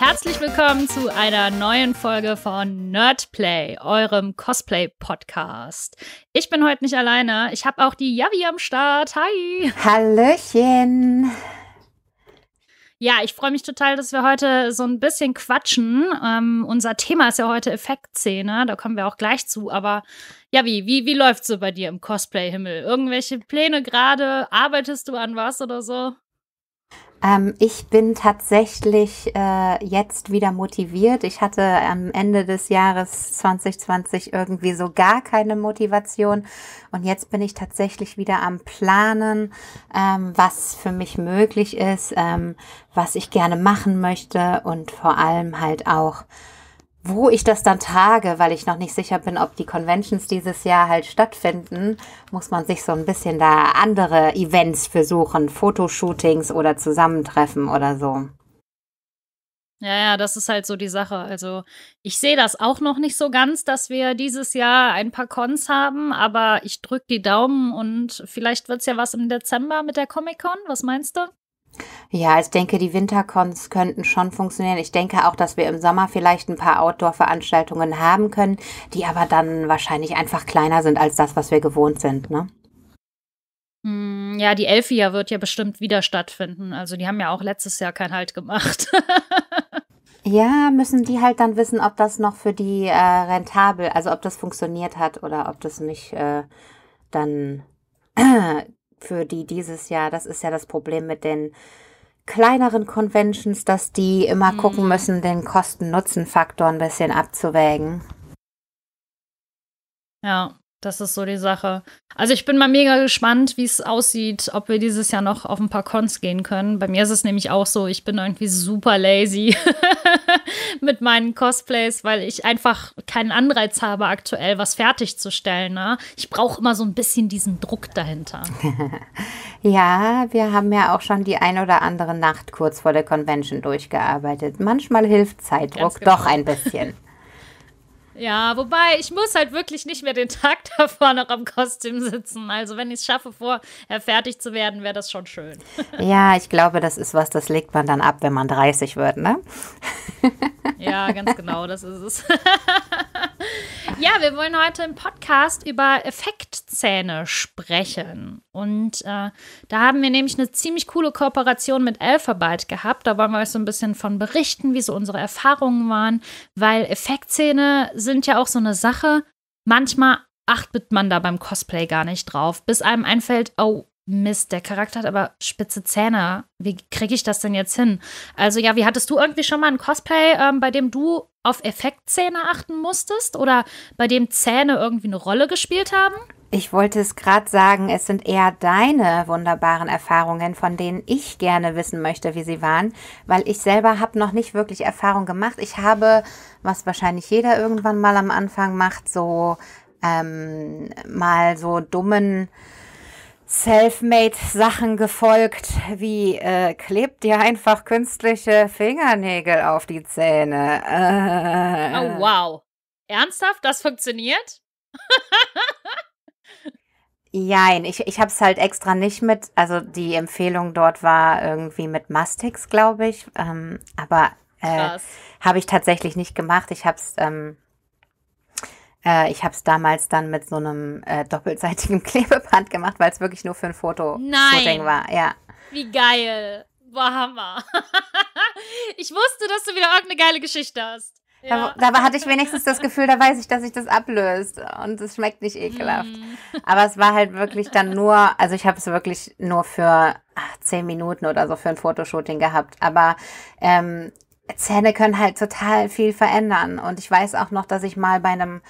Herzlich willkommen zu einer neuen Folge von Nerdplay, eurem Cosplay-Podcast. Ich bin heute nicht alleine. Ich habe auch die Javi am Start. Hi! Hallöchen! Ja, ich freue mich total, dass wir heute so ein bisschen quatschen. Ähm, unser Thema ist ja heute Effektszene, da kommen wir auch gleich zu. Aber ja, wie, wie, wie läuft's so bei dir im Cosplay-Himmel? Irgendwelche Pläne gerade? Arbeitest du an was oder so? Ähm, ich bin tatsächlich äh, jetzt wieder motiviert. Ich hatte am Ende des Jahres 2020 irgendwie so gar keine Motivation. Und jetzt bin ich tatsächlich wieder am Planen, ähm, was für mich möglich ist, ähm, was ich gerne machen möchte und vor allem halt auch, wo ich das dann tage, weil ich noch nicht sicher bin, ob die Conventions dieses Jahr halt stattfinden, muss man sich so ein bisschen da andere Events versuchen, Fotoshootings oder Zusammentreffen oder so. Ja, ja, das ist halt so die Sache. Also ich sehe das auch noch nicht so ganz, dass wir dieses Jahr ein paar Cons haben, aber ich drücke die Daumen und vielleicht wird es ja was im Dezember mit der Comic-Con. Was meinst du? Ja, ich denke, die Wintercons könnten schon funktionieren. Ich denke auch, dass wir im Sommer vielleicht ein paar Outdoor-Veranstaltungen haben können, die aber dann wahrscheinlich einfach kleiner sind als das, was wir gewohnt sind, ne? Hm, ja, die Elfia wird ja bestimmt wieder stattfinden. Also die haben ja auch letztes Jahr keinen Halt gemacht. ja, müssen die halt dann wissen, ob das noch für die äh, rentabel, also ob das funktioniert hat oder ob das nicht äh, dann für die dieses Jahr. Das ist ja das Problem mit den kleineren Conventions, dass die immer mhm. gucken müssen, den Kosten-Nutzen-Faktor ein bisschen abzuwägen. Ja. Das ist so die Sache. Also ich bin mal mega gespannt, wie es aussieht, ob wir dieses Jahr noch auf ein paar Cons gehen können. Bei mir ist es nämlich auch so, ich bin irgendwie super lazy mit meinen Cosplays, weil ich einfach keinen Anreiz habe, aktuell was fertigzustellen. Ne? Ich brauche immer so ein bisschen diesen Druck dahinter. ja, wir haben ja auch schon die ein oder andere Nacht kurz vor der Convention durchgearbeitet. Manchmal hilft Zeitdruck genau. doch ein bisschen. Ja, wobei ich muss halt wirklich nicht mehr den Tag davor noch am Kostüm sitzen. Also wenn ich es schaffe, vorher äh, fertig zu werden, wäre das schon schön. Ja, ich glaube, das ist was, das legt man dann ab, wenn man 30 wird, ne? Ja, ganz genau, das ist es. ja, wir wollen heute im Podcast über Effektzähne sprechen. Und äh, da haben wir nämlich eine ziemlich coole Kooperation mit Alphabet gehabt. Da wollen wir euch so ein bisschen von berichten, wie so unsere Erfahrungen waren, weil Effektzähne sind ja auch so eine Sache. Manchmal achtet man da beim Cosplay gar nicht drauf, bis einem einfällt, oh, Mist, der Charakter hat aber spitze Zähne. Wie kriege ich das denn jetzt hin? Also ja, wie hattest du irgendwie schon mal ein Cosplay, ähm, bei dem du auf Effektzähne achten musstest oder bei dem Zähne irgendwie eine Rolle gespielt haben? Ich wollte es gerade sagen, es sind eher deine wunderbaren Erfahrungen, von denen ich gerne wissen möchte, wie sie waren, weil ich selber habe noch nicht wirklich Erfahrung gemacht. Ich habe, was wahrscheinlich jeder irgendwann mal am Anfang macht, so ähm, mal so dummen Selfmade-Sachen gefolgt, wie äh, klebt dir einfach künstliche Fingernägel auf die Zähne. Äh, oh, wow. Ernsthaft? Das funktioniert? Jein, ich, ich habe es halt extra nicht mit, also die Empfehlung dort war irgendwie mit Mastix, glaube ich, ähm, aber äh, habe ich tatsächlich nicht gemacht. Ich habe es ähm, äh, ich habe es damals dann mit so einem äh, doppelseitigen Klebeband gemacht, weil es wirklich nur für ein Foto Nein. war. Ja. Wie geil. War Hammer. ich wusste, dass du wieder irgendeine geile Geschichte hast. Ja. Da, da, hatte ich wenigstens das Gefühl, da weiß ich, dass sich das ablöst und es schmeckt nicht ekelhaft. Mm. Aber es war halt wirklich dann nur, also ich habe es wirklich nur für ach, zehn Minuten oder so für ein Fotoshooting gehabt. Aber ähm, Zähne können halt total viel verändern. Und ich weiß auch noch, dass ich mal bei einem,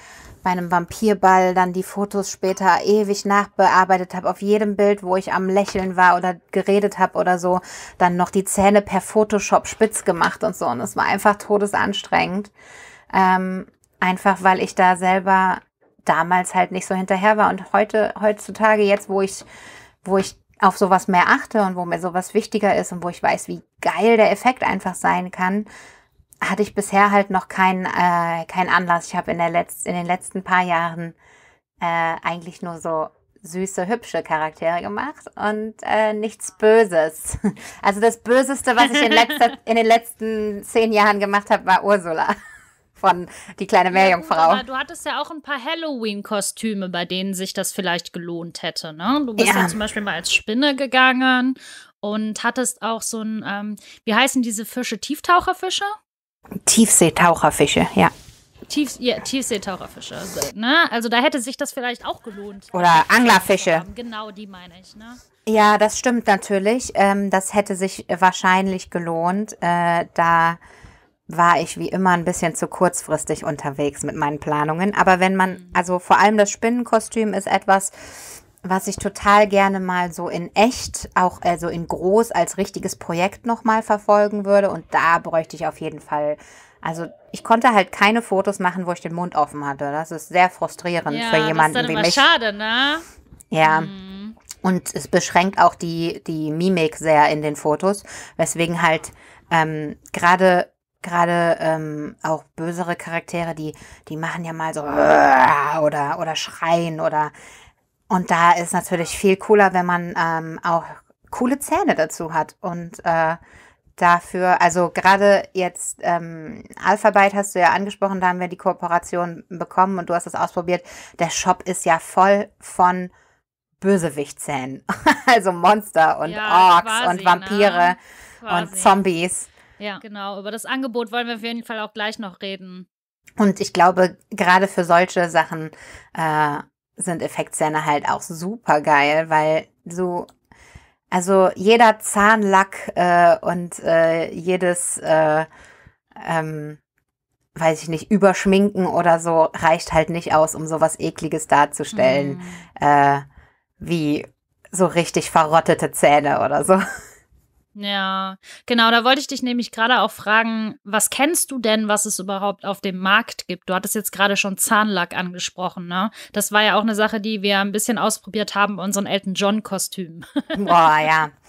bei einem Vampirball dann die Fotos später ewig nachbearbeitet habe. Auf jedem Bild, wo ich am Lächeln war oder geredet habe oder so, dann noch die Zähne per Photoshop spitz gemacht und so. Und es war einfach todesanstrengend. Ähm, einfach weil ich da selber damals halt nicht so hinterher war. Und heute, heutzutage, jetzt, wo ich, wo ich auf sowas mehr achte und wo mir sowas wichtiger ist und wo ich weiß, wie geil der Effekt einfach sein kann, hatte ich bisher halt noch keinen äh, kein Anlass. Ich habe in der letzt in den letzten paar Jahren äh, eigentlich nur so süße, hübsche Charaktere gemacht und äh, nichts Böses. Also das Böseste, was ich in, letzter, in den letzten zehn Jahren gemacht habe, war Ursula. von Die kleine Meerjungfrau. Ja, du hattest ja auch ein paar Halloween-Kostüme, bei denen sich das vielleicht gelohnt hätte. Ne? Du bist ja. ja zum Beispiel mal als Spinne gegangen und hattest auch so ein, ähm, wie heißen diese Fische? Tieftaucherfische? Tiefseetaucherfische, ja. Tief, ja, Tiefseetaucherfische. Also, ne? also da hätte sich das vielleicht auch gelohnt. Oder Anglerfische. Genau, die meine ich. Ne? Ja, das stimmt natürlich. Ähm, das hätte sich wahrscheinlich gelohnt, äh, da war ich wie immer ein bisschen zu kurzfristig unterwegs mit meinen Planungen. Aber wenn man, mhm. also vor allem das Spinnenkostüm ist etwas, was ich total gerne mal so in echt, auch also in groß als richtiges Projekt nochmal verfolgen würde. Und da bräuchte ich auf jeden Fall, also ich konnte halt keine Fotos machen, wo ich den Mund offen hatte. Das ist sehr frustrierend ja, für jemanden das ist dann wie mich. Schade, ne? Ja. Hm. Und es beschränkt auch die, die Mimik sehr in den Fotos, weswegen halt ähm, gerade Gerade ähm, auch bösere Charaktere, die, die machen ja mal so oder, oder schreien oder. Und da ist natürlich viel cooler, wenn man ähm, auch coole Zähne dazu hat. Und äh, dafür, also gerade jetzt ähm, Alphabet hast du ja angesprochen, da haben wir die Kooperation bekommen und du hast es ausprobiert. Der Shop ist ja voll von Bösewichtsellen, also Monster und ja, Orks quasi, ne? und Vampire na, und Zombies. Ja, genau. Über das Angebot wollen wir auf jeden Fall auch gleich noch reden. Und ich glaube, gerade für solche Sachen äh, sind Effektzähne halt auch super geil, weil so, also jeder Zahnlack äh, und äh, jedes, äh, ähm, weiß ich nicht, Überschminken oder so reicht halt nicht aus, um sowas Ekliges darzustellen, mhm. äh, wie so richtig verrottete Zähne oder so. Ja, genau, da wollte ich dich nämlich gerade auch fragen, was kennst du denn, was es überhaupt auf dem Markt gibt? Du hattest jetzt gerade schon Zahnlack angesprochen, ne? Das war ja auch eine Sache, die wir ein bisschen ausprobiert haben bei unseren Elton John-Kostümen. Boah, ja.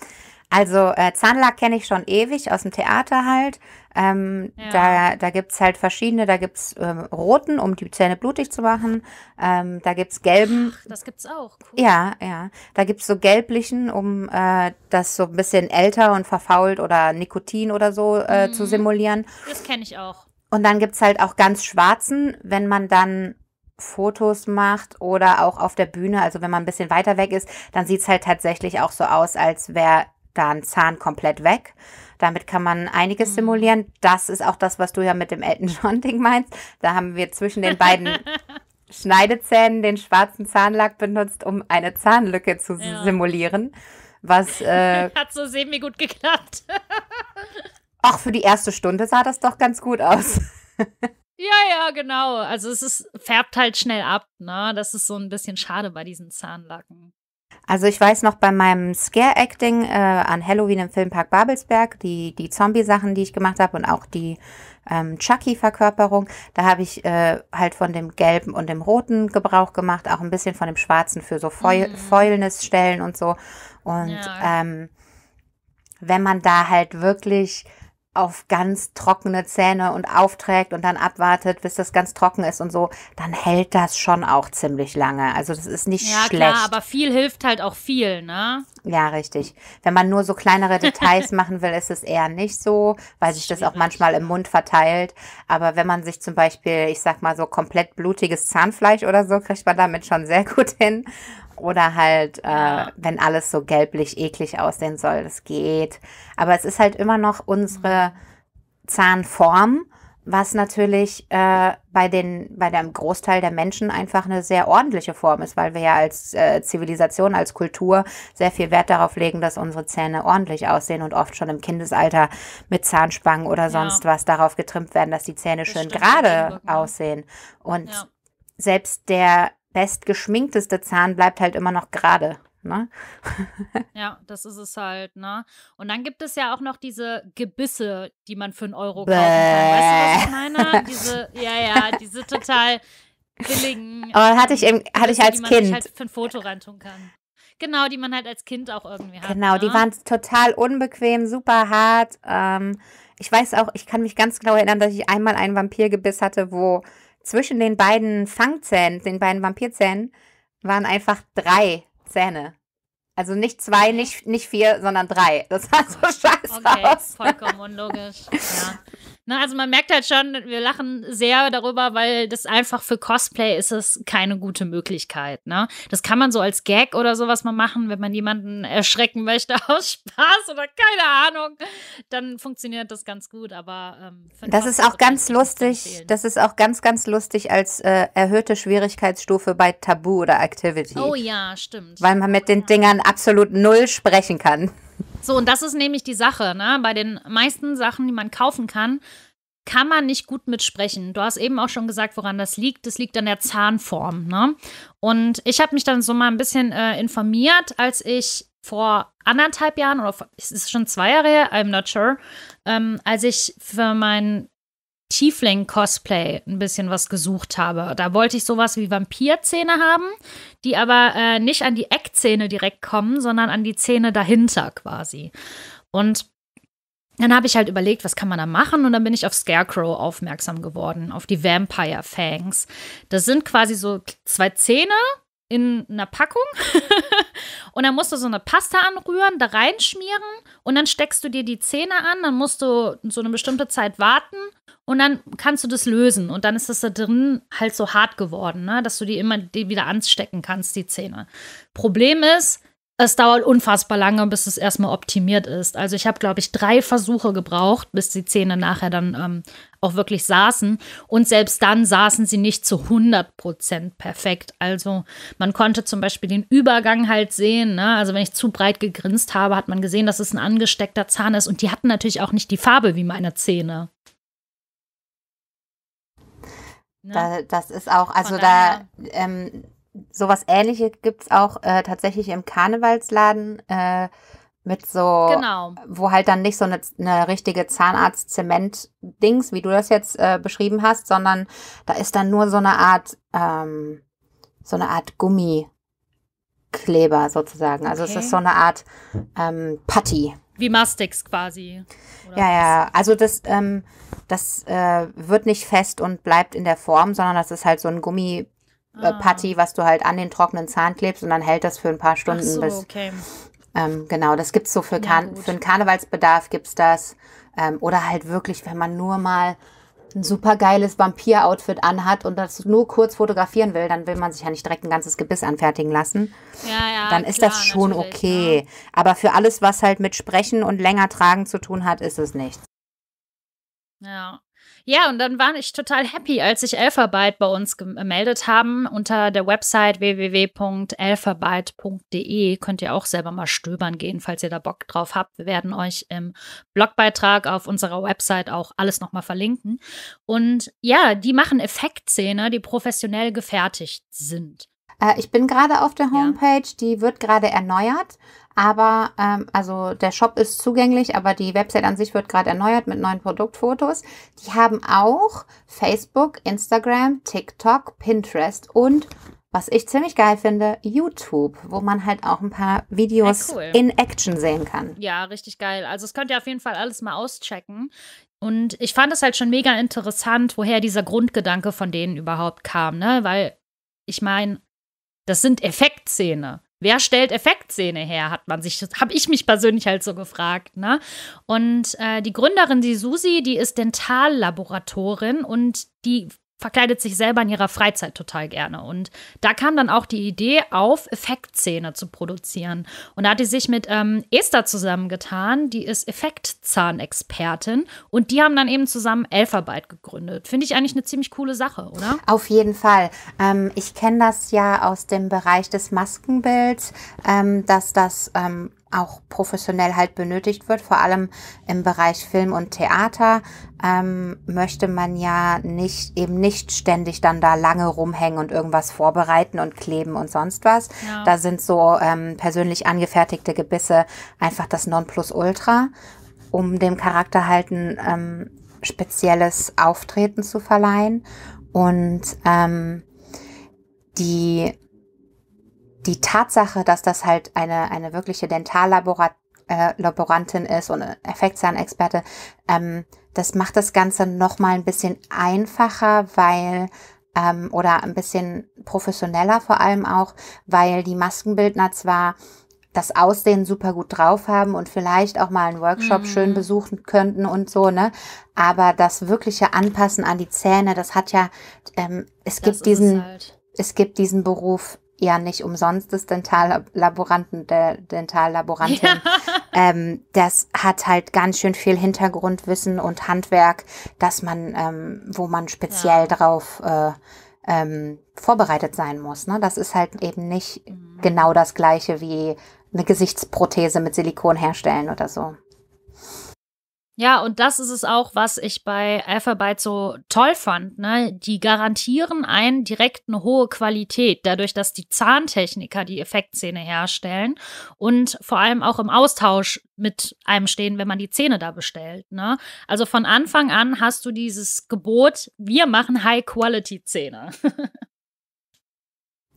Also äh, Zahnlack kenne ich schon ewig aus dem Theater halt. Ähm, ja. Da, da gibt es halt verschiedene, da gibt es ähm, roten, um die Zähne blutig zu machen. Ähm, da gibt es gelben. Ach, das gibt's auch. Cool. Ja, ja. Da gibt es so gelblichen, um äh, das so ein bisschen älter und verfault oder Nikotin oder so äh, mhm. zu simulieren. Das kenne ich auch. Und dann gibt es halt auch ganz schwarzen, wenn man dann Fotos macht oder auch auf der Bühne, also wenn man ein bisschen weiter weg ist, dann sieht es halt tatsächlich auch so aus, als wäre da einen Zahn komplett weg. Damit kann man einiges mhm. simulieren. Das ist auch das, was du ja mit dem Elton John Ding meinst. Da haben wir zwischen den beiden Schneidezähnen den schwarzen Zahnlack benutzt, um eine Zahnlücke zu ja. simulieren. Was äh, hat so semi gut geklappt. Auch für die erste Stunde sah das doch ganz gut aus. Ja, ja, genau. Also es ist, färbt halt schnell ab, ne? Das ist so ein bisschen schade bei diesen Zahnlacken. Also ich weiß noch bei meinem Scare-Acting äh, an Halloween im Filmpark Babelsberg, die, die Zombie-Sachen, die ich gemacht habe und auch die ähm, Chucky-Verkörperung, da habe ich äh, halt von dem gelben und dem roten Gebrauch gemacht, auch ein bisschen von dem schwarzen für so Fäul mhm. Fäulnisstellen und so. Und ja. ähm, wenn man da halt wirklich auf ganz trockene Zähne und aufträgt und dann abwartet, bis das ganz trocken ist und so, dann hält das schon auch ziemlich lange. Also das ist nicht ja, schlecht. Ja, aber viel hilft halt auch viel, ne? Ja, richtig. Wenn man nur so kleinere Details machen will, ist es eher nicht so, weil sich das auch manchmal im Mund verteilt. Aber wenn man sich zum Beispiel, ich sag mal so komplett blutiges Zahnfleisch oder so, kriegt man damit schon sehr gut hin. Oder halt, äh, wenn alles so gelblich eklig aussehen soll, das geht. Aber es ist halt immer noch unsere mhm. Zahnform was natürlich äh, bei den bei dem Großteil der Menschen einfach eine sehr ordentliche Form ist, weil wir ja als äh, Zivilisation, als Kultur sehr viel Wert darauf legen, dass unsere Zähne ordentlich aussehen und oft schon im Kindesalter mit Zahnspangen oder sonst ja. was darauf getrimmt werden, dass die Zähne das schön gerade aussehen und ja. selbst der bestgeschminkteste Zahn bleibt halt immer noch gerade. Ne? ja, das ist es halt, ne? Und dann gibt es ja auch noch diese Gebisse, die man für einen Euro Bäh. kaufen kann. Weißt du, was ich meine? Diese, ja, ja, diese total billigen. Aber hatte ich, eben, ähm, hatte ich als die man Kind. Halt für ein Foto reintun kann. Genau, die man halt als Kind auch irgendwie hat. Genau, ne? die waren total unbequem, super hart. Ähm, ich weiß auch, ich kann mich ganz genau erinnern, dass ich einmal einen Vampirgebiss hatte, wo zwischen den beiden Fangzähnen, den beiden Vampirzähnen, waren einfach drei Zähne. Also nicht zwei, nicht, nicht vier, sondern drei. Das sah so scheiße okay, aus. vollkommen unlogisch. ja. Na, also man merkt halt schon, wir lachen sehr darüber, weil das einfach für Cosplay ist es keine gute Möglichkeit. Ne? Das kann man so als Gag oder sowas mal machen, wenn man jemanden erschrecken möchte aus Spaß oder keine Ahnung. Dann funktioniert das ganz gut. Aber ähm, das ist auch ganz lustig. Das ist auch ganz, ganz lustig als äh, erhöhte Schwierigkeitsstufe bei Tabu oder Activity. Oh ja, stimmt. Weil man mit den Dingern absolut null sprechen kann. So, und das ist nämlich die Sache. Ne? Bei den meisten Sachen, die man kaufen kann, kann man nicht gut mitsprechen. Du hast eben auch schon gesagt, woran das liegt. Das liegt an der Zahnform. Ne? Und ich habe mich dann so mal ein bisschen äh, informiert, als ich vor anderthalb Jahren oder vor, es ist schon zwei Jahre her, I'm not sure, ähm, als ich für meinen Tiefling-Cosplay ein bisschen was gesucht habe. Da wollte ich sowas wie Vampirzähne haben, die aber äh, nicht an die Eckzähne direkt kommen, sondern an die Zähne dahinter quasi. Und dann habe ich halt überlegt, was kann man da machen? Und dann bin ich auf Scarecrow aufmerksam geworden, auf die Vampire Fangs. Das sind quasi so zwei Zähne, in einer Packung und dann musst du so eine Pasta anrühren, da reinschmieren und dann steckst du dir die Zähne an, dann musst du so eine bestimmte Zeit warten und dann kannst du das lösen und dann ist das da drin halt so hart geworden, ne? dass du die immer die wieder anstecken kannst, die Zähne. Problem ist, es dauert unfassbar lange, bis es erstmal optimiert ist. Also ich habe, glaube ich, drei Versuche gebraucht, bis die Zähne nachher dann ähm, auch wirklich saßen. Und selbst dann saßen sie nicht zu 100% perfekt. Also man konnte zum Beispiel den Übergang halt sehen. Ne? Also wenn ich zu breit gegrinst habe, hat man gesehen, dass es ein angesteckter Zahn ist. Und die hatten natürlich auch nicht die Farbe wie meine Zähne. Ne? Da, das ist auch, also da, ähm, sowas ähnliches gibt es auch äh, tatsächlich im Karnevalsladen äh, mit so, genau. wo halt dann nicht so eine, eine richtige Zahnarzt-Zement-Dings, wie du das jetzt äh, beschrieben hast, sondern da ist dann nur so eine Art, ähm, so eine Art Gummikleber sozusagen. Also okay. es ist so eine Art ähm, Putty. Wie Mastix quasi. ja, was? ja. Also das, ähm, das äh, wird nicht fest und bleibt in der Form, sondern das ist halt so ein Gummi äh, ah. Putty, was du halt an den trockenen Zahn klebst und dann hält das für ein paar Stunden. Ach so, bis, okay. Ähm, genau, das gibt es so für, Kar für einen Karnevalsbedarf gibt es das. Ähm, oder halt wirklich, wenn man nur mal ein super geiles Vampir-Outfit anhat und das nur kurz fotografieren will, dann will man sich ja nicht direkt ein ganzes Gebiss anfertigen lassen. Ja, ja, dann ist klar, das schon okay. Ja. Ne? Aber für alles, was halt mit Sprechen und länger tragen zu tun hat, ist es nichts. Ja. Ja, und dann war ich total happy, als sich Elfarbeit bei uns äh, gemeldet haben. Unter der Website www.elfarbeit.de. könnt ihr auch selber mal stöbern gehen, falls ihr da Bock drauf habt. Wir werden euch im Blogbeitrag auf unserer Website auch alles nochmal verlinken. Und ja, die machen Effektszene, die professionell gefertigt sind. Äh, ich bin gerade auf der Homepage, ja. die wird gerade erneuert. Aber ähm, also der Shop ist zugänglich, aber die Website an sich wird gerade erneuert mit neuen Produktfotos. Die haben auch Facebook, Instagram, TikTok, Pinterest und was ich ziemlich geil finde, YouTube, wo man halt auch ein paar Videos cool. in Action sehen kann. Ja, richtig geil. Also es könnt ihr auf jeden Fall alles mal auschecken. Und ich fand es halt schon mega interessant, woher dieser Grundgedanke von denen überhaupt kam, ne? Weil ich meine, das sind Effektszene. Wer stellt Effektszene her, hat man sich, habe ich mich persönlich halt so gefragt. Ne? Und äh, die Gründerin, die Susi, die ist Dentallaboratorin und die verkleidet sich selber in ihrer Freizeit total gerne. Und da kam dann auch die Idee auf, Effektszene zu produzieren. Und da hat die sich mit ähm, Esther zusammengetan, die ist Effektzahnexpertin. Und die haben dann eben zusammen Elfarbeit gegründet. Finde ich eigentlich eine ziemlich coole Sache, oder? Auf jeden Fall. Ähm, ich kenne das ja aus dem Bereich des Maskenbilds, ähm, dass das ähm, auch professionell halt benötigt wird, vor allem im Bereich Film und Theater, ähm, möchte man ja nicht eben nicht ständig dann da lange rumhängen und irgendwas vorbereiten und kleben und sonst was. Ja. Da sind so ähm, persönlich angefertigte Gebisse einfach das Nonplusultra, um dem Charakter halt ein ähm, spezielles Auftreten zu verleihen. Und ähm, die die Tatsache, dass das halt eine, eine wirkliche Dentallaborantin äh, ist und Effektzahnexperte, ähm, das macht das Ganze nochmal ein bisschen einfacher, weil ähm, oder ein bisschen professioneller vor allem auch, weil die Maskenbildner zwar das Aussehen super gut drauf haben und vielleicht auch mal einen Workshop mhm. schön besuchen könnten und so, ne? Aber das wirkliche Anpassen an die Zähne, das hat ja, ähm, es das gibt diesen, es, halt. es gibt diesen Beruf ja nicht umsonst des Dentallaboranten, der Dentallaborantin. Ja. Ähm, das hat halt ganz schön viel Hintergrundwissen und Handwerk, dass man, ähm, wo man speziell ja. drauf äh, ähm, vorbereitet sein muss. Ne? Das ist halt eben nicht mhm. genau das gleiche wie eine Gesichtsprothese mit Silikon herstellen oder so. Ja, und das ist es auch, was ich bei Alphabet so toll fand. Ne? Die garantieren einen direkt eine hohe Qualität, dadurch, dass die Zahntechniker die Effektszene herstellen und vor allem auch im Austausch mit einem stehen, wenn man die Zähne da bestellt. Ne? Also von Anfang an hast du dieses Gebot, wir machen High-Quality-Zähne.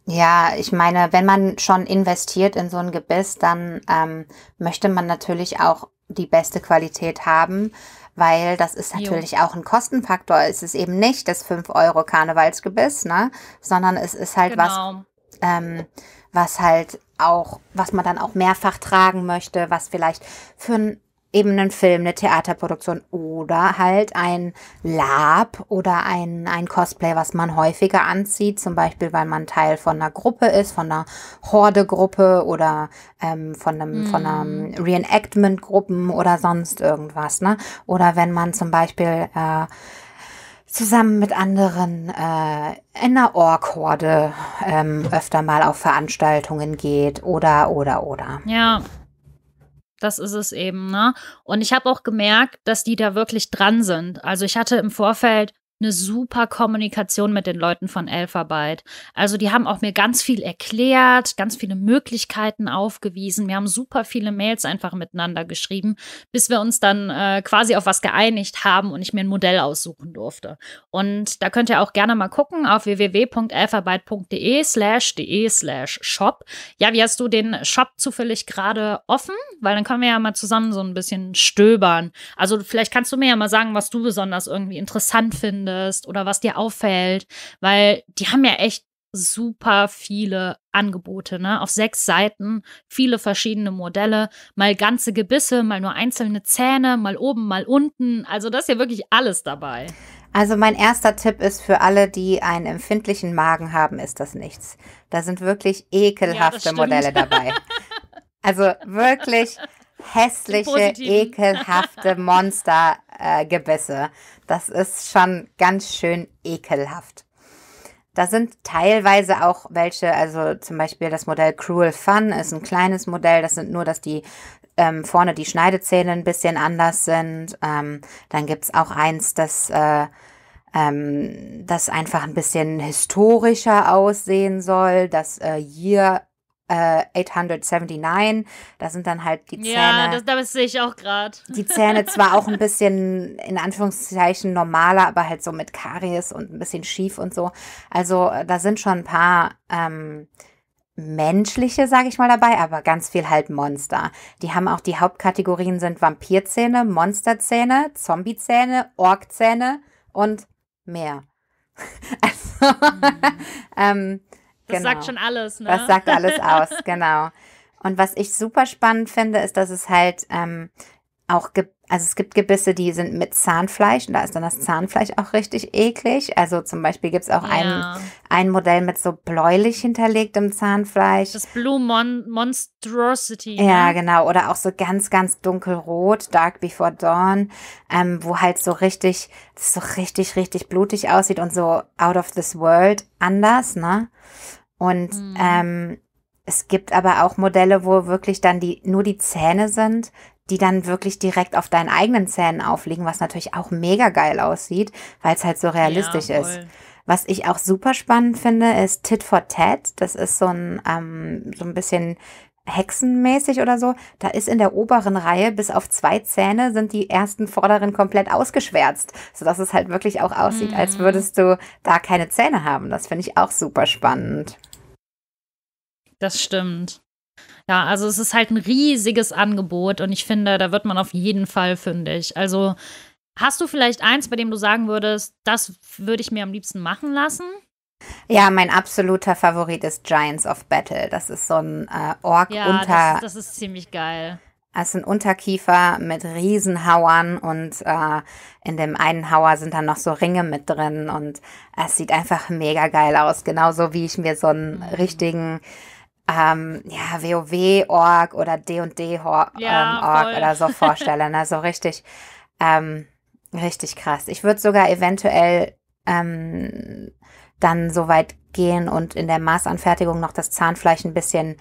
Ja, ich meine, wenn man schon investiert in so ein Gebiss, dann ähm, möchte man natürlich auch die beste Qualität haben, weil das ist natürlich jo. auch ein Kostenfaktor. Es ist eben nicht das 5 Euro Karnevalsgebiss, ne? sondern es ist halt genau. was, ähm, was halt auch, was man dann auch mehrfach tragen möchte, was vielleicht für ein eben einen Film, eine Theaterproduktion oder halt ein Lab oder ein, ein Cosplay, was man häufiger anzieht, zum Beispiel, weil man Teil von einer Gruppe ist, von einer Horde-Gruppe oder ähm, von einem, mm. einem mhm. Reenactment-Gruppen oder sonst irgendwas, ne? Oder wenn man zum Beispiel äh, zusammen mit anderen äh, in einer Org-Horde ähm, öfter mal auf Veranstaltungen geht oder, oder, oder. Ja. Das ist es eben, ne? Und ich habe auch gemerkt, dass die da wirklich dran sind. Also ich hatte im Vorfeld eine super Kommunikation mit den Leuten von Elfarbeit. Also die haben auch mir ganz viel erklärt, ganz viele Möglichkeiten aufgewiesen. Wir haben super viele Mails einfach miteinander geschrieben, bis wir uns dann äh, quasi auf was geeinigt haben und ich mir ein Modell aussuchen durfte. Und da könnt ihr auch gerne mal gucken auf www.elfarbeit.de slash de slash shop. Ja, wie hast du den Shop zufällig gerade offen? Weil dann können wir ja mal zusammen so ein bisschen stöbern. Also vielleicht kannst du mir ja mal sagen, was du besonders irgendwie interessant findest findest oder was dir auffällt, weil die haben ja echt super viele Angebote, ne? Auf sechs Seiten, viele verschiedene Modelle, mal ganze Gebisse, mal nur einzelne Zähne, mal oben, mal unten. Also das ist ja wirklich alles dabei. Also mein erster Tipp ist für alle, die einen empfindlichen Magen haben, ist das nichts. Da sind wirklich ekelhafte ja, Modelle dabei. Also wirklich hässliche, ekelhafte Monstergebisse. Äh, das ist schon ganz schön ekelhaft. Da sind teilweise auch welche, also zum Beispiel das Modell Cruel Fun ist ein kleines Modell. Das sind nur, dass die ähm, vorne die Schneidezähne ein bisschen anders sind. Ähm, dann gibt es auch eins, das, äh, ähm, das einfach ein bisschen historischer aussehen soll. Das äh, Year 879. Äh, da sind dann halt die Zähne. Ja, das, das sehe ich auch gerade. Die Zähne zwar auch ein bisschen in Anführungszeichen normaler, aber halt so mit Karies und ein bisschen schief und so. Also äh, da sind schon ein paar. Ähm, menschliche, sage ich mal dabei, aber ganz viel halt Monster. Die haben auch die Hauptkategorien sind Vampirzähne, Monsterzähne, Zombiezähne, Orgzähne und mehr. also, mhm. ähm, das genau. sagt schon alles, ne? Das sagt alles aus, genau. Und was ich super spannend finde, ist, dass es halt ähm, auch also es gibt Gebisse, die sind mit Zahnfleisch und da ist dann das Zahnfleisch auch richtig eklig. Also zum Beispiel gibt es auch ja. ein, ein Modell mit so bläulich hinterlegtem Zahnfleisch. Das Blue Mon Monstrosity. Ne? Ja, genau. Oder auch so ganz, ganz dunkelrot, Dark Before Dawn, ähm, wo halt so richtig, so richtig, richtig blutig aussieht und so out of this world anders, ne? Und mhm. ähm, es gibt aber auch Modelle, wo wirklich dann die nur die Zähne sind, die dann wirklich direkt auf deinen eigenen Zähnen aufliegen, was natürlich auch mega geil aussieht, weil es halt so realistisch ja, ist. Was ich auch super spannend finde, ist Tit for Tat. Das ist so ein, ähm, so ein bisschen hexenmäßig oder so. Da ist in der oberen Reihe bis auf zwei Zähne sind die ersten vorderen komplett ausgeschwärzt, sodass es halt wirklich auch aussieht, mm. als mhm. würdest du da keine Zähne haben. Das finde ich auch super spannend. Das stimmt. Ja, also es ist halt ein riesiges Angebot und ich finde, da wird man auf jeden Fall fündig. Also hast du vielleicht eins, bei dem du sagen würdest, das würde ich mir am liebsten machen lassen? Ja, mein absoluter Favorit ist Giants of Battle. Das ist so ein äh, Ork ja, unter. Das, das ist ziemlich geil. Es ist ein Unterkiefer mit Riesenhauern und äh, in dem einen Hauer sind dann noch so Ringe mit drin und es sieht einfach mega geil aus. Genauso wie ich mir so einen mhm. richtigen ähm, ja, WoW-Org oder D&D-Org ja, ähm, oder so vorstelle. Ne? So richtig, ähm, richtig krass. Ich würde sogar eventuell ähm, dann so weit gehen und in der Maßanfertigung noch das Zahnfleisch ein bisschen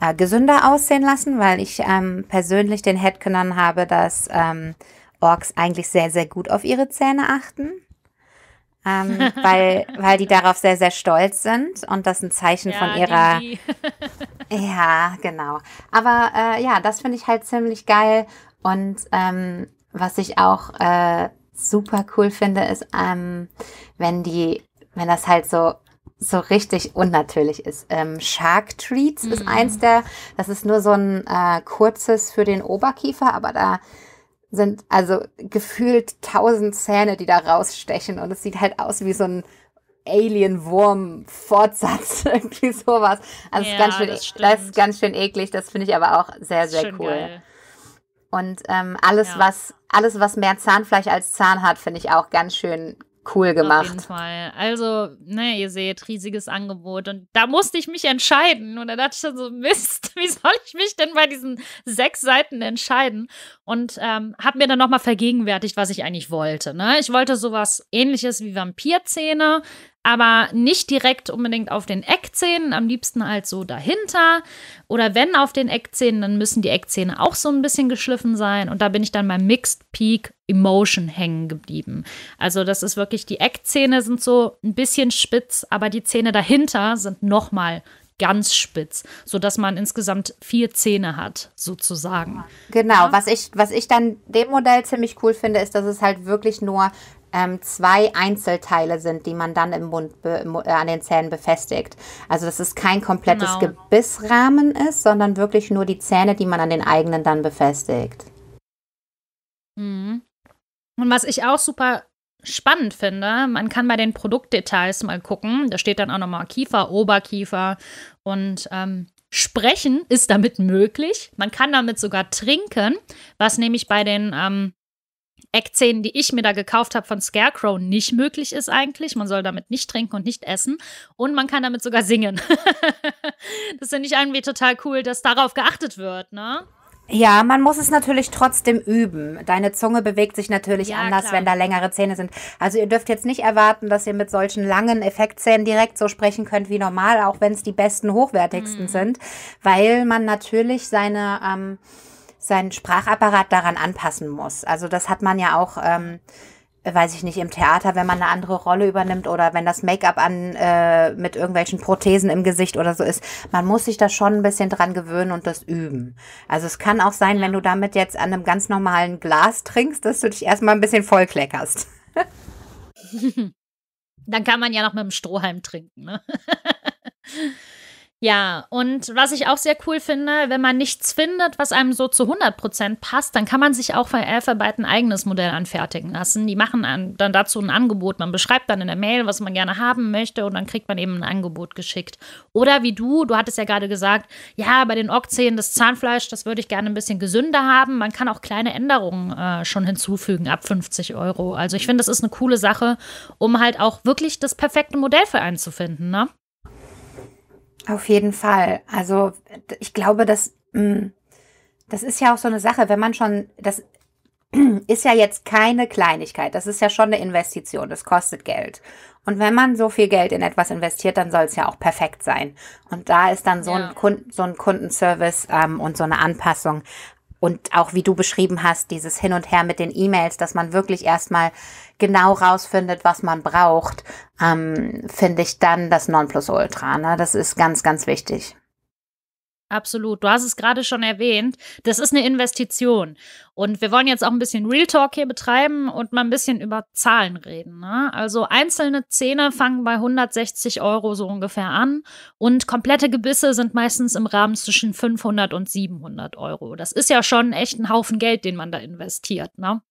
äh, gesünder aussehen lassen, weil ich ähm, persönlich den Headcanon habe, dass ähm, Orks eigentlich sehr, sehr gut auf ihre Zähne achten ähm, weil, weil die darauf sehr, sehr stolz sind und das ein Zeichen ja, von ihrer. ja, genau. Aber äh, ja, das finde ich halt ziemlich geil. Und ähm, was ich auch äh, super cool finde, ist, ähm, wenn die, wenn das halt so so richtig unnatürlich ist. Ähm, Shark Treats mm. ist mhm. eins der, das ist nur so ein äh, kurzes für den Oberkiefer, aber da sind also gefühlt tausend Zähne, die da rausstechen und es sieht halt aus wie so ein Alien-Wurm-Fortsatz, irgendwie sowas. Also ja, ist ganz schön, das, e-, das, ist ganz schön eklig, das finde ich aber auch sehr, sehr cool. Geil. Und ähm, alles, ja. was, alles, was mehr Zahnfleisch als Zahn hat, finde ich auch ganz schön Cool gemacht. Auf jeden Fall. Also, naja, ne, ihr seht, riesiges Angebot. Und da musste ich mich entscheiden. Und da dachte ich dann so, Mist, wie soll ich mich denn bei diesen sechs Seiten entscheiden? Und ähm, habe mir dann nochmal vergegenwärtigt, was ich eigentlich wollte. Ne? Ich wollte sowas ähnliches wie Vampirzähne, aber nicht direkt unbedingt auf den Eckzähnen, am liebsten halt so dahinter. Oder wenn auf den Eckzähnen, dann müssen die Eckzähne auch so ein bisschen geschliffen sein. Und da bin ich dann beim Mixed Peak Emotion hängen geblieben. Also das ist wirklich, die Eckzähne sind so ein bisschen spitz, aber die Zähne dahinter sind noch mal ganz spitz, sodass man insgesamt vier Zähne hat, sozusagen. Genau, ja? was, ich, was ich dann dem Modell ziemlich cool finde, ist, dass es halt wirklich nur ähm, zwei Einzelteile sind, die man dann im Mund äh, an den Zähnen befestigt. Also dass es kein komplettes genau. Gebissrahmen ist, sondern wirklich nur die Zähne, die man an den eigenen dann befestigt. Mhm. Und was ich auch super spannend finde, man kann bei den Produktdetails mal gucken. Da steht dann auch nochmal Kiefer, Oberkiefer und ähm, Sprechen ist damit möglich. Man kann damit sogar trinken, was nämlich bei den ähm, Eckzähnen, die ich mir da gekauft habe von Scarecrow, nicht möglich ist eigentlich. Man soll damit nicht trinken und nicht essen. Und man kann damit sogar singen. das finde ich irgendwie total cool, dass darauf geachtet wird, ne? Ja, man muss es natürlich trotzdem üben. Deine Zunge bewegt sich natürlich ja, anders, klar. wenn da längere Zähne sind. Also ihr dürft jetzt nicht erwarten, dass ihr mit solchen langen Effektzähnen direkt so sprechen könnt wie normal, auch wenn es die besten, hochwertigsten mhm. sind, weil man natürlich seine ähm, seinen Sprachapparat daran anpassen muss. Also das hat man ja auch, ähm, weiß ich nicht, im Theater, wenn man eine andere Rolle übernimmt oder wenn das Make-up an äh, mit irgendwelchen Prothesen im Gesicht oder so ist. Man muss sich da schon ein bisschen dran gewöhnen und das üben. Also es kann auch sein, wenn du damit jetzt an einem ganz normalen Glas trinkst, dass du dich erstmal ein bisschen vollkleckerst. Dann kann man ja noch mit dem Strohhalm trinken. Ne? Ja, und was ich auch sehr cool finde, wenn man nichts findet, was einem so zu 100% passt, dann kann man sich auch von Alphabet ein eigenes Modell anfertigen lassen. Die machen dann dazu ein Angebot. Man beschreibt dann in der Mail, was man gerne haben möchte und dann kriegt man eben ein Angebot geschickt. Oder wie du, du hattest ja gerade gesagt, ja, bei den Okzehen das Zahnfleisch, das würde ich gerne ein bisschen gesünder haben. Man kann auch kleine Änderungen äh, schon hinzufügen ab 50 Euro. Also ich finde, das ist eine coole Sache, um halt auch wirklich das perfekte Modell für einen zu finden, ne? Auf jeden Fall. Also ich glaube, dass hm, das ist ja auch so eine Sache, wenn man schon, das ist ja jetzt keine Kleinigkeit, das ist ja schon eine Investition, das kostet Geld. Und wenn man so viel Geld in etwas investiert, dann soll es ja auch perfekt sein. Und da ist dann so, ja. ein, Kunden, so ein Kundenservice ähm, und so eine Anpassung und auch wie du beschrieben hast, dieses Hin und Her mit den E-Mails, dass man wirklich erstmal genau rausfindet, was man braucht, ähm, finde ich dann das Nonplusultra. Ne? Das ist ganz, ganz wichtig. Absolut. Du hast es gerade schon erwähnt. Das ist eine Investition. Und wir wollen jetzt auch ein bisschen Real Talk hier betreiben und mal ein bisschen über Zahlen reden. Ne? Also einzelne Zähne fangen bei 160 Euro so ungefähr an und komplette Gebisse sind meistens im Rahmen zwischen 500 und 700 Euro. Das ist ja schon echt ein Haufen Geld, den man da investiert. Ne?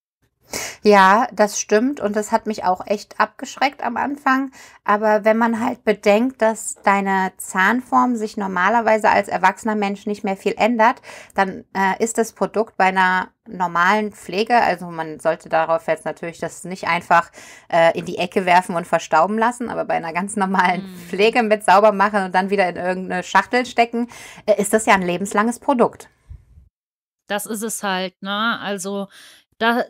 Ja, das stimmt und das hat mich auch echt abgeschreckt am Anfang. Aber wenn man halt bedenkt, dass deine Zahnform sich normalerweise als erwachsener Mensch nicht mehr viel ändert, dann äh, ist das Produkt bei einer normalen Pflege, also man sollte darauf jetzt natürlich das nicht einfach äh, in die Ecke werfen und verstauben lassen, aber bei einer ganz normalen mm. Pflege mit sauber machen und dann wieder in irgendeine Schachtel stecken, äh, ist das ja ein lebenslanges Produkt. Das ist es halt, ne? Also da,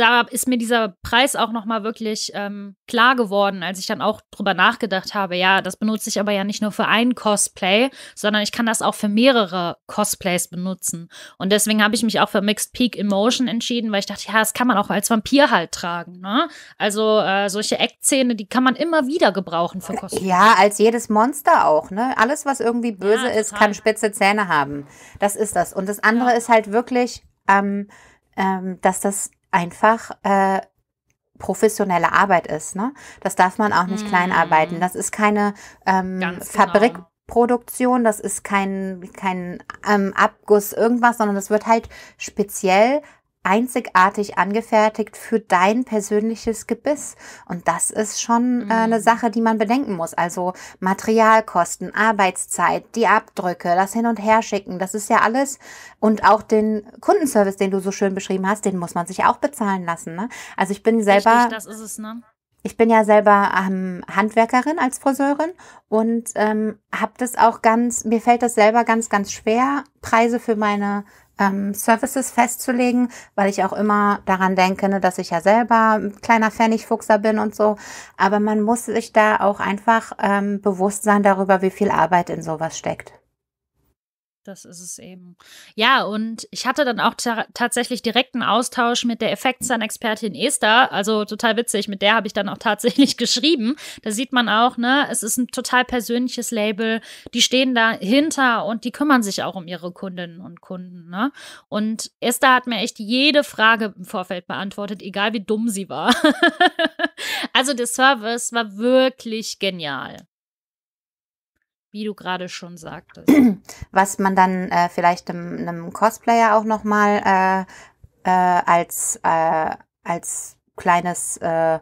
da ist mir dieser Preis auch nochmal wirklich ähm, klar geworden, als ich dann auch drüber nachgedacht habe, ja, das benutze ich aber ja nicht nur für ein Cosplay, sondern ich kann das auch für mehrere Cosplays benutzen. Und deswegen habe ich mich auch für Mixed Peak Emotion entschieden, weil ich dachte, ja, das kann man auch als Vampir halt tragen. Ne? Also äh, solche Eckzähne, die kann man immer wieder gebrauchen für äh, Cosplay. Ja, als jedes Monster auch. Ne? Alles, was irgendwie böse ja, ist, kann spitze Zähne haben. Das ist das. Und das andere ja. ist halt wirklich, ähm, ähm, dass das einfach äh, professionelle Arbeit ist. Ne? Das darf man auch nicht mm. kleinarbeiten. Mhm. Das ist keine ähm, genau. Fabrikproduktion, das ist kein, kein ähm, Abguss, irgendwas, sondern das wird halt speziell einzigartig angefertigt für dein persönliches Gebiss. Und das ist schon äh, mhm. eine Sache, die man bedenken muss. Also Materialkosten, Arbeitszeit, die Abdrücke, das Hin- und Herschicken, das ist ja alles. Und auch den Kundenservice, den du so schön beschrieben hast, den muss man sich auch bezahlen lassen. Ne? Also ich bin selber. Richtig, das ist es, ne? ich bin ja selber ähm, Handwerkerin als Friseurin und ähm, habe das auch ganz, mir fällt das selber ganz, ganz schwer, Preise für meine ähm, Services festzulegen, weil ich auch immer daran denke, ne, dass ich ja selber ein kleiner Pfennigfuchser bin und so. Aber man muss sich da auch einfach ähm, bewusst sein darüber, wie viel Arbeit in sowas steckt. Das ist es eben. Ja, und ich hatte dann auch ta tatsächlich direkten Austausch mit der Effektsan-Expertin Esther. Also total witzig, mit der habe ich dann auch tatsächlich geschrieben. Da sieht man auch, ne, es ist ein total persönliches Label. Die stehen dahinter und die kümmern sich auch um ihre Kundinnen und Kunden, ne? Und Esther hat mir echt jede Frage im Vorfeld beantwortet, egal wie dumm sie war. also der Service war wirklich genial wie du gerade schon sagtest. Was man dann äh, vielleicht einem, einem, Cosplayer auch nochmal äh, äh, als, äh, als kleines äh,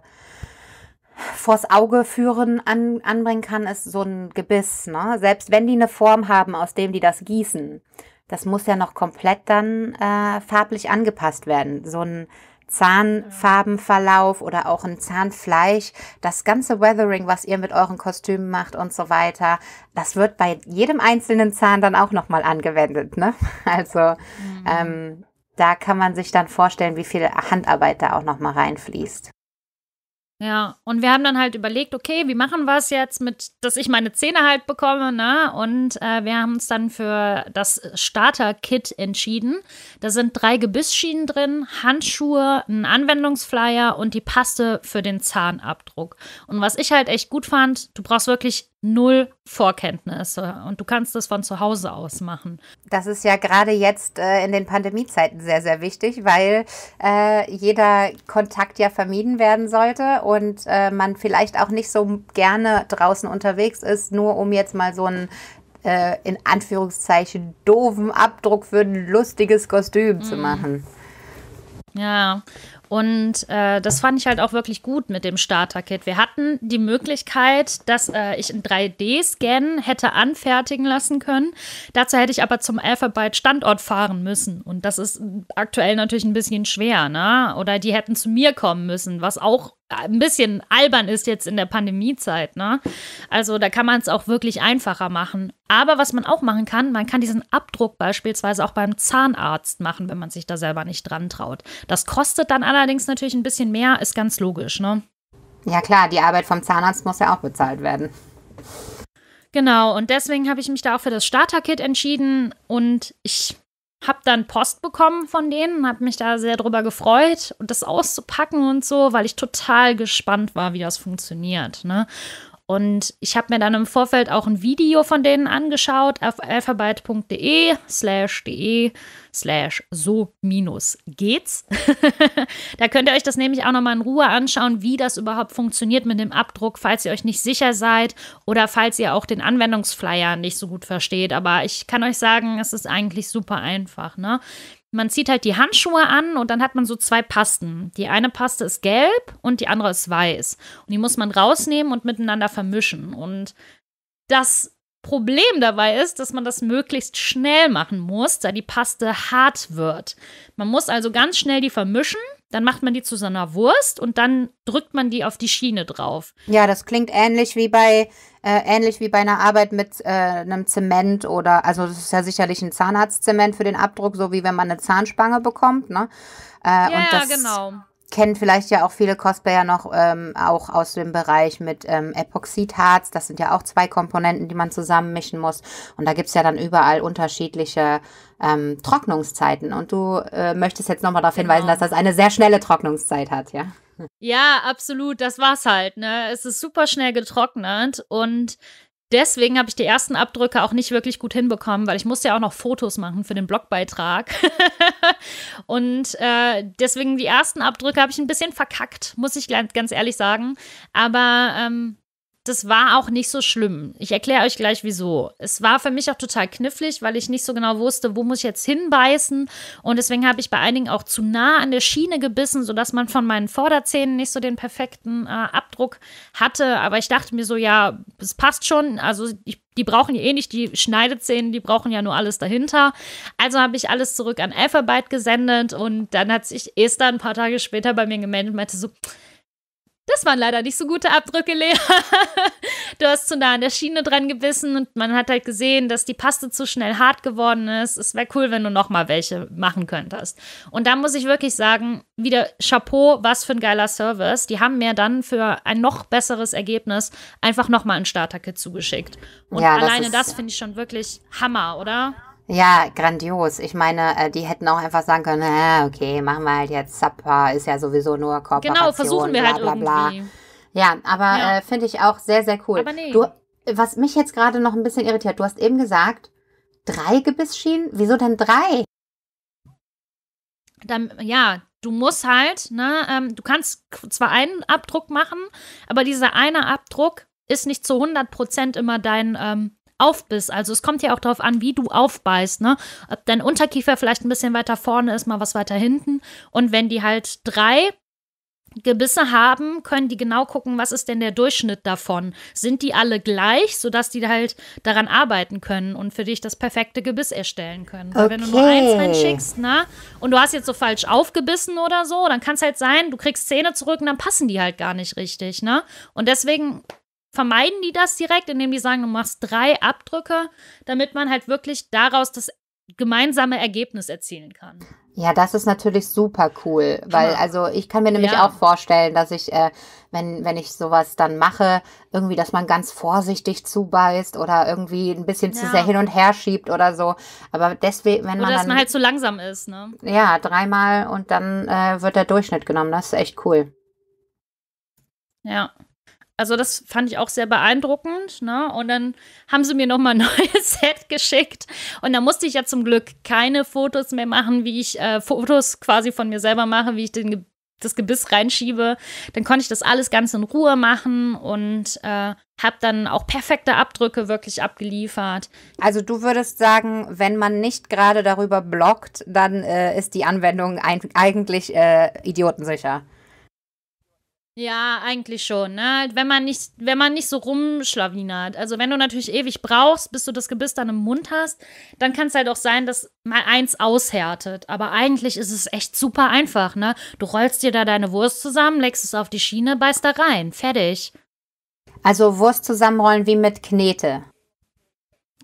vors Auge führen an, anbringen kann, ist so ein Gebiss. Ne? Selbst wenn die eine Form haben, aus dem die das gießen, das muss ja noch komplett dann äh, farblich angepasst werden. So ein Zahnfarbenverlauf oder auch ein Zahnfleisch, das ganze Weathering, was ihr mit euren Kostümen macht und so weiter, das wird bei jedem einzelnen Zahn dann auch nochmal angewendet. Ne? Also mhm. ähm, da kann man sich dann vorstellen, wie viel Handarbeit da auch nochmal reinfließt. Ja, und wir haben dann halt überlegt, okay, wie machen wir es jetzt mit, dass ich meine Zähne halt bekomme, ne? Und äh, wir haben uns dann für das Starter-Kit entschieden. Da sind drei Gebissschienen drin, Handschuhe, ein Anwendungsflyer und die Paste für den Zahnabdruck. Und was ich halt echt gut fand, du brauchst wirklich null Vorkenntnisse und du kannst das von zu Hause aus machen. Das ist ja gerade jetzt äh, in den Pandemiezeiten sehr, sehr wichtig, weil äh, jeder Kontakt ja vermieden werden sollte und äh, man vielleicht auch nicht so gerne draußen unterwegs ist, nur um jetzt mal so einen äh, in Anführungszeichen doofen Abdruck für ein lustiges Kostüm mhm. zu machen. Ja, und äh, das fand ich halt auch wirklich gut mit dem Starter-Kit. Wir hatten die Möglichkeit, dass äh, ich einen 3D-Scan hätte anfertigen lassen können. Dazu hätte ich aber zum Alphabet-Standort fahren müssen. Und das ist aktuell natürlich ein bisschen schwer, ne? Oder die hätten zu mir kommen müssen, was auch ein bisschen albern ist jetzt in der Pandemiezeit. Ne? Also da kann man es auch wirklich einfacher machen. Aber was man auch machen kann, man kann diesen Abdruck beispielsweise auch beim Zahnarzt machen, wenn man sich da selber nicht dran traut. Das kostet dann allerdings natürlich ein bisschen mehr, ist ganz logisch. Ne? Ja klar, die Arbeit vom Zahnarzt muss ja auch bezahlt werden. Genau, und deswegen habe ich mich da auch für das Starter-Kit entschieden und ich hab dann Post bekommen von denen, hab mich da sehr drüber gefreut und das auszupacken und so, weil ich total gespannt war, wie das funktioniert. Ne? Und ich habe mir dann im Vorfeld auch ein Video von denen angeschaut auf alphabet.de slash de slash so minus geht's. Da könnt ihr euch das nämlich auch nochmal in Ruhe anschauen, wie das überhaupt funktioniert mit dem Abdruck, falls ihr euch nicht sicher seid oder falls ihr auch den Anwendungsflyer nicht so gut versteht. Aber ich kann euch sagen, es ist eigentlich super einfach. Ne? Man zieht halt die Handschuhe an und dann hat man so zwei Pasten. Die eine Paste ist gelb und die andere ist weiß. Und die muss man rausnehmen und miteinander vermischen. Und das Problem dabei ist, dass man das möglichst schnell machen muss, da die Paste hart wird. Man muss also ganz schnell die vermischen dann macht man die zu so einer Wurst und dann drückt man die auf die Schiene drauf. Ja, das klingt ähnlich wie bei äh, ähnlich wie bei einer Arbeit mit äh, einem Zement oder also das ist ja sicherlich ein Zahnarztzement für den Abdruck, so wie wenn man eine Zahnspange bekommt, ne? Äh, ja, das, genau kennen vielleicht ja auch viele Cosplayer noch ähm, auch aus dem Bereich mit ähm, Epoxidharz. Das sind ja auch zwei Komponenten, die man zusammenmischen muss. Und da gibt es ja dann überall unterschiedliche ähm, Trocknungszeiten. Und du äh, möchtest jetzt nochmal darauf genau. hinweisen, dass das eine sehr schnelle Trocknungszeit hat, ja? Ja, absolut. Das war's halt. Ne? Es ist super schnell getrocknet und deswegen habe ich die ersten Abdrücke auch nicht wirklich gut hinbekommen, weil ich musste ja auch noch Fotos machen für den Blogbeitrag. und äh, deswegen die ersten Abdrücke habe ich ein bisschen verkackt, muss ich ganz ehrlich sagen. Aber ähm, das war auch nicht so schlimm. Ich erkläre euch gleich wieso. Es war für mich auch total knifflig, weil ich nicht so genau wusste, wo muss ich jetzt hinbeißen. Und deswegen habe ich bei einigen auch zu nah an der Schiene gebissen, sodass man von meinen Vorderzähnen nicht so den perfekten äh, Abdruck hatte. Aber ich dachte mir so, ja, es passt schon. Also ich die brauchen ja eh nicht die Schneidezähne, die brauchen ja nur alles dahinter. Also habe ich alles zurück an Alphabet gesendet und dann hat sich Esther ein paar Tage später bei mir gemeldet und meinte so, das waren leider nicht so gute Abdrücke, Lea. du hast zu nah an der Schiene dran gebissen und man hat halt gesehen, dass die Paste zu schnell hart geworden ist. Es wäre cool, wenn du noch mal welche machen könntest. Und da muss ich wirklich sagen, wieder Chapeau, was für ein geiler Service. Die haben mir dann für ein noch besseres Ergebnis einfach noch mal ein Starter-Kit zugeschickt. Und ja, alleine das, das finde ich schon wirklich Hammer, oder? Ja, grandios. Ich meine, äh, die hätten auch einfach sagen können, ah, okay, machen wir halt jetzt Supper, ist ja sowieso nur genau, Kooperation. Genau, versuchen wir bla, halt bla, bla. halt irgendwie. Ja, aber ja. äh, finde ich auch sehr, sehr cool. Aber nee. Du, was mich jetzt gerade noch ein bisschen irritiert, du hast eben gesagt, drei Gebissschienen? Wieso denn drei? Dann, ja, du musst halt, ne, ähm, du kannst zwar einen Abdruck machen, aber dieser eine Abdruck ist nicht zu 100% immer dein, ähm, aufbiss. Also es kommt ja auch darauf an, wie du aufbeißt, ne? Ob dein Unterkiefer vielleicht ein bisschen weiter vorne ist, mal was weiter hinten. Und wenn die halt drei Gebisse haben, können die genau gucken, was ist denn der Durchschnitt davon. Sind die alle gleich, sodass die halt daran arbeiten können und für dich das perfekte Gebiss erstellen können. Okay. Weil wenn du nur eins reinschickst, na, ne, und du hast jetzt so falsch aufgebissen oder so, dann kann es halt sein, du kriegst Zähne zurück und dann passen die halt gar nicht richtig, ne? Und deswegen vermeiden die das direkt, indem die sagen, du machst drei Abdrücke, damit man halt wirklich daraus das gemeinsame Ergebnis erzielen kann. Ja, das ist natürlich super cool, weil genau. also ich kann mir nämlich ja. auch vorstellen, dass ich, äh, wenn, wenn ich sowas dann mache, irgendwie, dass man ganz vorsichtig zubeißt oder irgendwie ein bisschen ja. zu sehr hin und her schiebt oder so. Aber deswegen, wenn oder man. Oder dass dann, man halt zu langsam ist, ne? Ja, dreimal und dann äh, wird der Durchschnitt genommen. Das ist echt cool. Ja. Also das fand ich auch sehr beeindruckend. Ne? Und dann haben sie mir nochmal ein neues Set geschickt. Und da musste ich ja zum Glück keine Fotos mehr machen, wie ich äh, Fotos quasi von mir selber mache, wie ich den, das Gebiss reinschiebe. Dann konnte ich das alles ganz in Ruhe machen und äh, habe dann auch perfekte Abdrücke wirklich abgeliefert. Also du würdest sagen, wenn man nicht gerade darüber blockt, dann äh, ist die Anwendung eigentlich äh, idiotensicher. Ja, eigentlich schon. Ne? Wenn, man nicht, wenn man nicht so rumschlawinert. Also wenn du natürlich ewig brauchst, bis du das Gebiss dann im Mund hast, dann kann es halt auch sein, dass mal eins aushärtet. Aber eigentlich ist es echt super einfach. Ne? Du rollst dir da deine Wurst zusammen, legst es auf die Schiene, beißt da rein. Fertig. Also Wurst zusammenrollen wie mit Knete.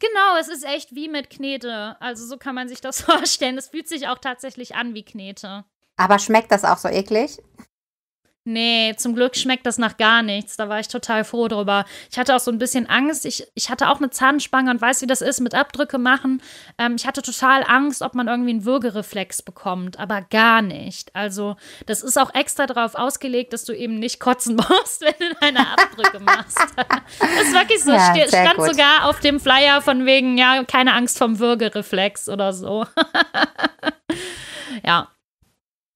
Genau, es ist echt wie mit Knete. Also so kann man sich das vorstellen. Es fühlt sich auch tatsächlich an wie Knete. Aber schmeckt das auch so eklig? Nee, zum Glück schmeckt das nach gar nichts. Da war ich total froh drüber. Ich hatte auch so ein bisschen Angst. Ich, ich hatte auch eine Zahnspange und weiß, wie das ist mit Abdrücke machen. Ähm, ich hatte total Angst, ob man irgendwie einen Würgereflex bekommt, aber gar nicht. Also, das ist auch extra darauf ausgelegt, dass du eben nicht kotzen musst, wenn du deine Abdrücke machst. das ist wirklich so. Ja, stand gut. sogar auf dem Flyer von wegen, ja, keine Angst vom Würgereflex oder so. ja,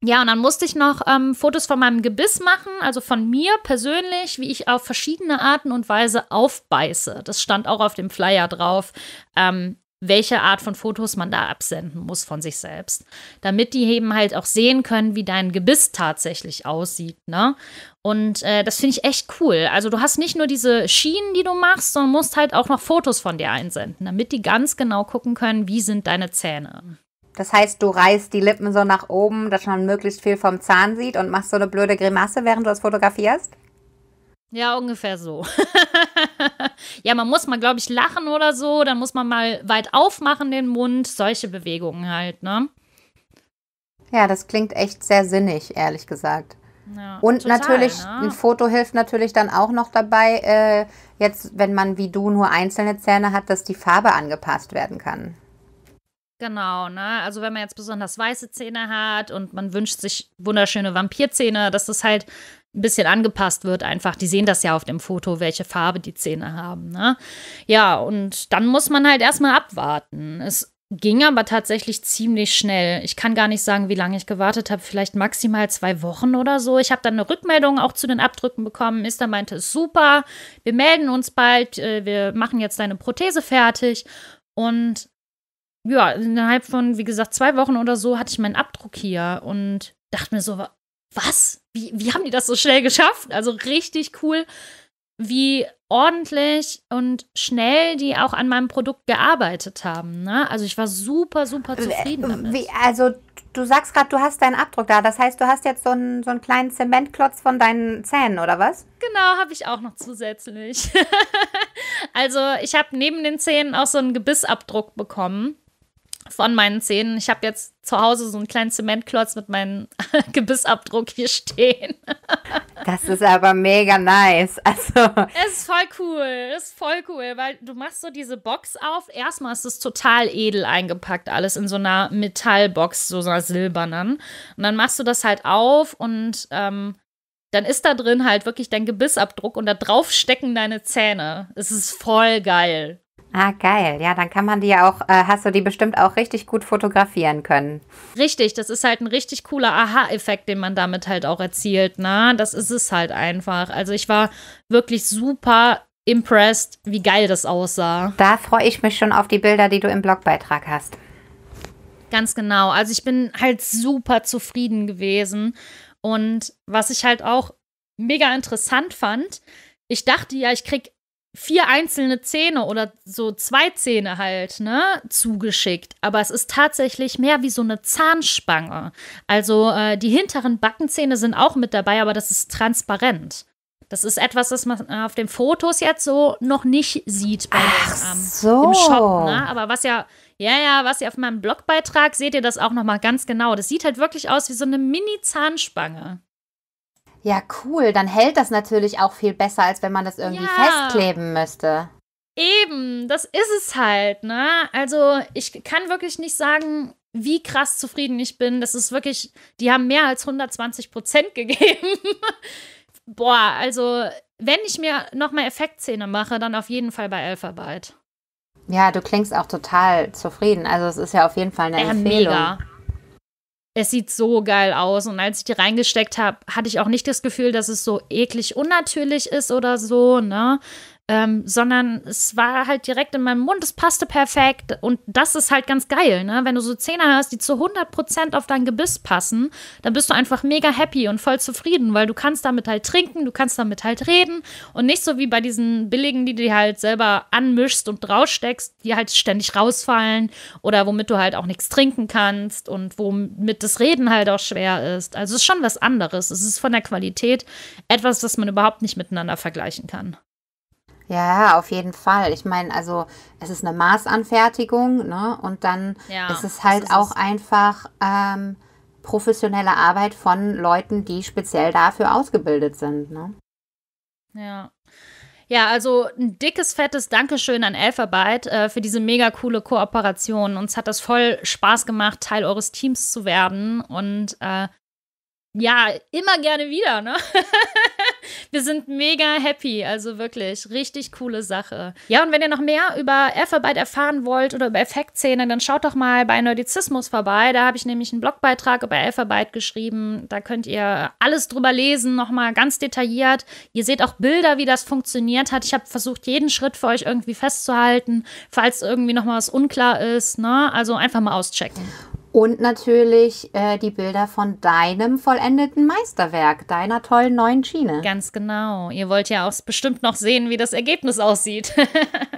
ja, und dann musste ich noch ähm, Fotos von meinem Gebiss machen, also von mir persönlich, wie ich auf verschiedene Arten und Weise aufbeiße. Das stand auch auf dem Flyer drauf, ähm, welche Art von Fotos man da absenden muss von sich selbst, damit die eben halt auch sehen können, wie dein Gebiss tatsächlich aussieht. Ne? Und äh, das finde ich echt cool. Also du hast nicht nur diese Schienen, die du machst, sondern musst halt auch noch Fotos von dir einsenden, damit die ganz genau gucken können, wie sind deine Zähne. Das heißt, du reißt die Lippen so nach oben, dass man möglichst viel vom Zahn sieht und machst so eine blöde Grimasse, während du das fotografierst? Ja, ungefähr so. ja, man muss mal, glaube ich, lachen oder so. Dann muss man mal weit aufmachen den Mund. Solche Bewegungen halt, ne? Ja, das klingt echt sehr sinnig, ehrlich gesagt. Ja, und total, natürlich, ne? ein Foto hilft natürlich dann auch noch dabei, äh, jetzt, wenn man wie du nur einzelne Zähne hat, dass die Farbe angepasst werden kann. Genau, ne? Also wenn man jetzt besonders weiße Zähne hat und man wünscht sich wunderschöne Vampirzähne, dass das halt ein bisschen angepasst wird einfach. Die sehen das ja auf dem Foto, welche Farbe die Zähne haben, ne? Ja, und dann muss man halt erstmal abwarten. Es ging aber tatsächlich ziemlich schnell. Ich kann gar nicht sagen, wie lange ich gewartet habe, vielleicht maximal zwei Wochen oder so. Ich habe dann eine Rückmeldung auch zu den Abdrücken bekommen. Mister meinte, ist super, wir melden uns bald, äh, wir machen jetzt deine Prothese fertig. Und ja, innerhalb von, wie gesagt, zwei Wochen oder so hatte ich meinen Abdruck hier und dachte mir so, was? Wie, wie haben die das so schnell geschafft? Also richtig cool, wie ordentlich und schnell die auch an meinem Produkt gearbeitet haben. Ne? Also ich war super, super äh, zufrieden damit. Wie, also du sagst gerade, du hast deinen Abdruck da. Das heißt, du hast jetzt so einen, so einen kleinen Zementklotz von deinen Zähnen, oder was? Genau, habe ich auch noch zusätzlich. also ich habe neben den Zähnen auch so einen Gebissabdruck bekommen von meinen Zähnen. Ich habe jetzt zu Hause so einen kleinen Zementklotz mit meinem Gebissabdruck hier stehen. das ist aber mega nice. Also es ist voll cool, es ist voll cool, weil du machst so diese Box auf. Erstmal ist es total edel eingepackt, alles in so einer Metallbox, so einer silbernen. Und dann machst du das halt auf und ähm, dann ist da drin halt wirklich dein Gebissabdruck und da drauf stecken deine Zähne. Es ist voll geil. Ah, geil. Ja, dann kann man die ja auch, äh, hast du die bestimmt auch richtig gut fotografieren können. Richtig, das ist halt ein richtig cooler Aha-Effekt, den man damit halt auch erzielt. Na, ne? das ist es halt einfach. Also ich war wirklich super impressed, wie geil das aussah. Da freue ich mich schon auf die Bilder, die du im Blogbeitrag hast. Ganz genau. Also ich bin halt super zufrieden gewesen. Und was ich halt auch mega interessant fand, ich dachte ja, ich kriege vier einzelne Zähne oder so zwei Zähne halt, ne, zugeschickt. Aber es ist tatsächlich mehr wie so eine Zahnspange. Also äh, die hinteren Backenzähne sind auch mit dabei, aber das ist transparent. Das ist etwas, das man äh, auf den Fotos jetzt so noch nicht sieht bei Ach dem, ähm, so. im Shop, ne? Aber was ja, ja, ja, was ihr auf meinem Blogbeitrag seht ihr das auch noch mal ganz genau. Das sieht halt wirklich aus wie so eine Mini-Zahnspange. Ja, cool. Dann hält das natürlich auch viel besser, als wenn man das irgendwie ja. festkleben müsste. Eben, das ist es halt, ne? Also, ich kann wirklich nicht sagen, wie krass zufrieden ich bin. Das ist wirklich, die haben mehr als 120 Prozent gegeben. Boah, also, wenn ich mir nochmal Effektszene mache, dann auf jeden Fall bei Elfarbeit. Ja, du klingst auch total zufrieden. Also, es ist ja auf jeden Fall eine ja, Empfehlung. Mega es sieht so geil aus. Und als ich die reingesteckt habe, hatte ich auch nicht das Gefühl, dass es so eklig unnatürlich ist oder so, ne? ähm, sondern es war halt direkt in meinem Mund, es passte perfekt und das ist halt ganz geil, ne? Wenn du so Zähne hast, die zu 100% auf dein Gebiss passen, dann bist du einfach mega happy und voll zufrieden, weil du kannst damit halt trinken, du kannst damit halt reden und nicht so wie bei diesen billigen, die du dir halt selber anmischst und draufsteckst, die halt ständig rausfallen oder womit du halt auch nichts trinken kannst und womit das Reden halt auch schwer ist. Also es ist schon was anderes. Es ist von der Qualität etwas, was man überhaupt nicht miteinander vergleichen kann. Ja, auf jeden Fall. Ich meine, also es ist eine Maßanfertigung, ne? Und dann ja, ist es halt ist auch es. einfach ähm, professionelle Arbeit von Leuten, die speziell dafür ausgebildet sind, ne? Ja. Ja, also ein dickes, fettes Dankeschön an Elfarbeit äh, für diese mega coole Kooperation. Uns hat das voll Spaß gemacht, Teil eures Teams zu werden. Und äh, ja, immer gerne wieder, ne? Wir sind mega happy, also wirklich richtig coole Sache. Ja, und wenn ihr noch mehr über Effarbeit erfahren wollt oder über Effektszene, dann schaut doch mal bei Nerdizismus vorbei. Da habe ich nämlich einen Blogbeitrag über Effarbeit geschrieben. Da könnt ihr alles drüber lesen, nochmal ganz detailliert. Ihr seht auch Bilder, wie das funktioniert hat. Ich habe versucht, jeden Schritt für euch irgendwie festzuhalten, falls irgendwie nochmal was unklar ist. Ne? Also einfach mal auschecken. Und natürlich äh, die Bilder von deinem vollendeten Meisterwerk, deiner tollen neuen Schiene. Ganz genau. Ihr wollt ja auch bestimmt noch sehen, wie das Ergebnis aussieht.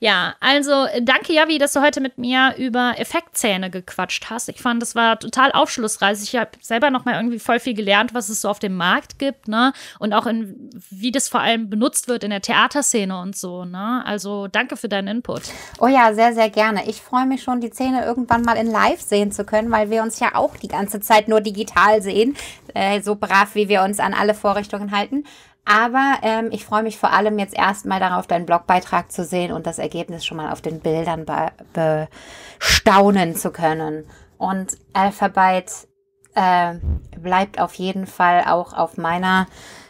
Ja, also äh, danke, Javi, dass du heute mit mir über Effektzähne gequatscht hast. Ich fand, das war total aufschlussreich. Ich habe selber noch mal irgendwie voll viel gelernt, was es so auf dem Markt gibt, ne? Und auch in, wie das vor allem benutzt wird in der Theaterszene und so, ne? Also danke für deinen Input. Oh ja, sehr, sehr gerne. Ich freue mich schon, die Zähne irgendwann mal in live sehen zu können, weil wir uns ja auch die ganze Zeit nur digital sehen, äh, so brav, wie wir uns an alle Vorrichtungen halten. Aber ähm, ich freue mich vor allem jetzt erstmal darauf, deinen Blogbeitrag zu sehen und das Ergebnis schon mal auf den Bildern bestaunen zu können. Und Alphabet äh, bleibt auf jeden Fall auch auf meiner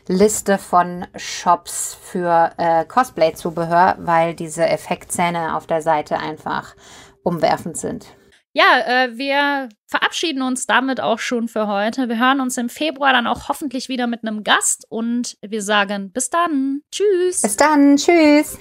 Liste von Shops für äh, Cosplay-Zubehör, weil diese Effektzähne auf der Seite einfach umwerfend sind ja, äh, wir verabschieden uns damit auch schon für heute. Wir hören uns im Februar dann auch hoffentlich wieder mit einem Gast und wir sagen bis dann. Tschüss. Bis dann. Tschüss.